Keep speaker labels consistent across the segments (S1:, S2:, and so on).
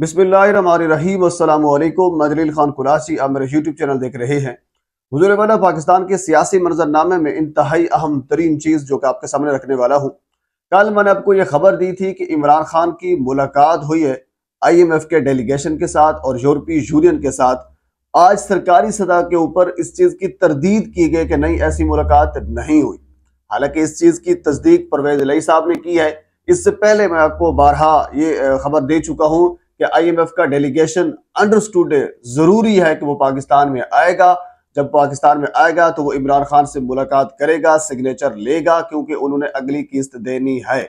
S1: बिस्मिल्लाम असलकुम खान आप मेरे यूट्यूब चैनल देख रहे हैं हजूर वाला पाकिस्तान के सियासी मंजरनामे में इंतहाई अहम तरीन चीज़ जो कि आपके सामने रखने वाला हूँ कल मैंने आपको ये खबर दी थी कि इमरान खान की मुलाकात हुई है आई एम एफ के डेलीगेशन के साथ और यूरोपीय यूनियन के साथ आज सरकारी सतह के ऊपर इस चीज़ की तरदीद की गई कि नहीं ऐसी मुलाकात नहीं हुई हालांकि इस चीज़ की तस्दीक परवेज लई साहब ने की है इससे पहले मैं आपको बारहा ये खबर दे चुका हूँ कि आईएमएफ का डेलीगेशन अंडरस्टूड जरूरी है कि वो पाकिस्तान में आएगा जब पाकिस्तान में आएगा तो वो इमरान खान से मुलाकात करेगा सिग्नेचर लेगा क्योंकि उन्होंने अगली किस्त देनी है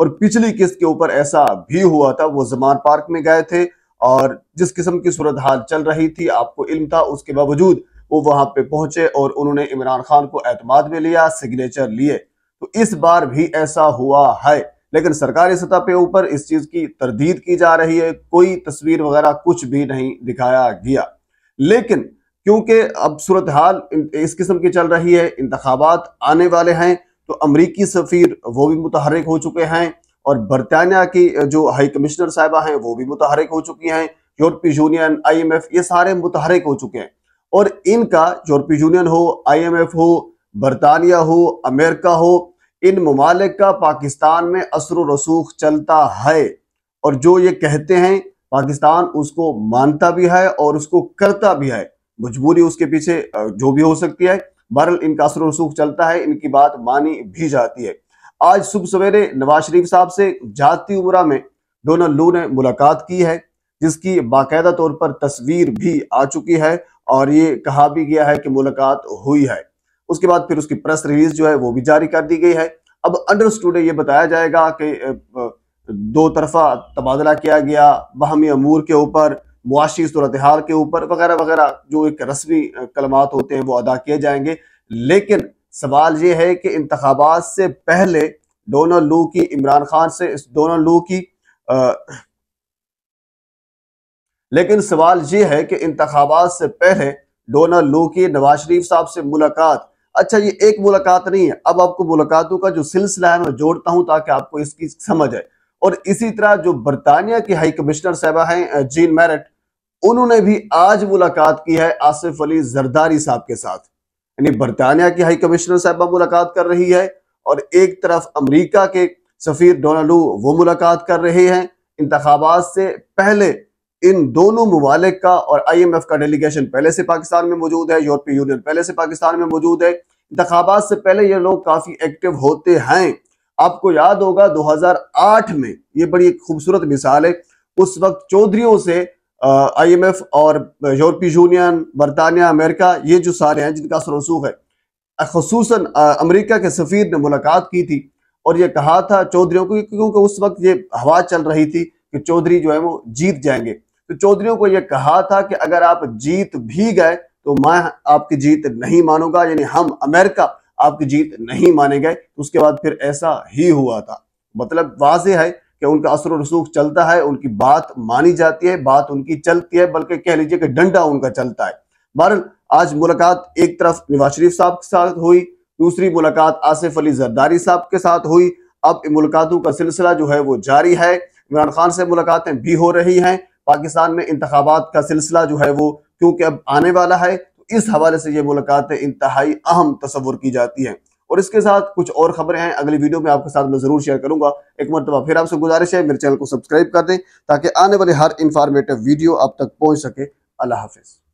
S1: और पिछली किस्त के ऊपर ऐसा भी हुआ था वो जमान पार्क में गए थे और जिस किस्म की सूरत हाल चल रही थी आपको इल्म था उसके बावजूद वो वहां पे पहुंचे और उन्होंने इमरान खान को एतमाद में लिया सिग्नेचर लिए तो इस बार भी ऐसा हुआ है लेकिन सरकारी सतह पे ऊपर इस चीज की तरदीद की जा रही है कोई तस्वीर वगैरह कुछ भी नहीं दिखाया गया लेकिन क्योंकि अब सूरत हाल इस किस्म की चल रही है इंतबात आने वाले हैं तो अमरीकी सफ़ीर वो भी मुतहरक हो चुके हैं और बरतानिया की जो हाई कमिश्नर साहबा हैं वो भी मुतहरक हो चुकी हैं यूरोपीय यूनियन आईएमएफ ये सारे मुतहरक हो चुके हैं और इनका यूरोपीय यूनियन हो आईएमएफ हो बरतानिया हो अमेरिका हो इन ममालिक का पाकिस्तान में असर रसूख चलता है और जो ये कहते हैं पाकिस्तान उसको मानता भी है और उसको करता भी है मजबूरी उसके पीछे जो भी हो सकती है बहरल इनका असर रसूख चलता है इनकी बात मानी भी जाती है आज सुबह सवेरे नवाज शरीफ साहब से जाती उमरा में डोनल लू ने मुलाकात की है जिसकी बाकायदा तौर पर तस्वीर भी आ चुकी है और ये कहा भी गया है कि मुलाकात हुई है उसके बाद फिर उसकी प्रेस रिलीज जो है वो भी जारी कर दी गई है अब अंडरस्टूड ये बताया जाएगा कि दो तरफा तबादला किया गया बहमी अमूर के ऊपर मुआशी सूरत हाल के ऊपर वगैरह वगैरह जो एक रस्मी कलमात होते हैं वो अदा किए जाएंगे लेकिन सवाल ये है कि इंतबात से पहले डोनाल्ड लू की इमरान खान से डोनाल्ड लू की आ, लेकिन सवाल ये है कि इंतबात से पहले डोनल लू की नवाज शरीफ साहब से मुलाकात अच्छा ये एक मुलाकात नहीं है अब आपको मुलाकातों का जो सिलसिला है मैं जोड़ता हूं ताकि आपको इसकी समझ आए और इसी तरह जो बरतानिया की हाई कमिश्नर साहबा हैं जीन मैरट उन्होंने भी आज मुलाकात की है आसिफ अली जरदारी साहब के साथ यानी बरतानिया की हाई कमिश्नर साहबा मुलाकात कर रही है और एक तरफ अमरीका के सफीर डोनाल्डो वो मुलाकात कर रहे हैं इंतबात से पहले इन दोनों ममालिक का और आई एम एफ का डेलीगेशन पहले से पाकिस्तान में मौजूद है यूरोपीय यूनियन पहले से पाकिस्तान में मौजूद है इंतबात से पहले ये लोग काफी एक्टिव होते हैं आपको याद होगा 2008 में ये बड़ी एक खूबसूरत मिसाल है उस वक्त चौधरीों से आईएमएफ और यूरोपीय यूनियन बरतानिया अमेरिका ये जो सारे हैं जिनका सरसूख है खसूस अमरीका के सफ़ीर ने मुलाकात की थी और ये कहा था चौधरीों को क्योंकि उस वक्त ये हवा चल रही थी कि चौधरी जो है वो जीत जाएंगे तो चौधरी को यह कहा था कि अगर आप जीत भी गए तो मैं आपकी जीत नहीं मानूंगा यानी हम अमेरिका आपकी जीत नहीं माने गए तो उसके बाद फिर ऐसा ही हुआ था मतलब वाज है कि उनका असर रसूख चलता है उनकी बात मानी जाती है बात उनकी चलती है बल्कि कह लीजिए कि डंडा उनका चलता है बहर आज मुलाकात एक तरफ नवाज शरीफ साहब के साथ हुई दूसरी मुलाकात आसिफ अली जरदारी साहब के साथ हुई अब मुलाकातों का सिलसिला जो है वो जारी है इमरान खान से मुलाकातें भी हो रही हैं पाकिस्तान में इंतबात का सिलसिला जो है वो क्योंकि अब आने वाला है तो इस हवाले से ये मुलाकातें इंतहाई अहम तस्वुर की जाती हैं और इसके साथ कुछ और खबरें हैं अगली वीडियो में आपके साथ मैं जरूर शेयर करूंगा एक मरतबा फिर आपसे गुजारिश है मेरे चैनल को सब्सक्राइब कर दें ताकि आने वाले हर इंफॉर्मेटिव वीडियो आप तक पहुंच सके अल्लाह हाफिज़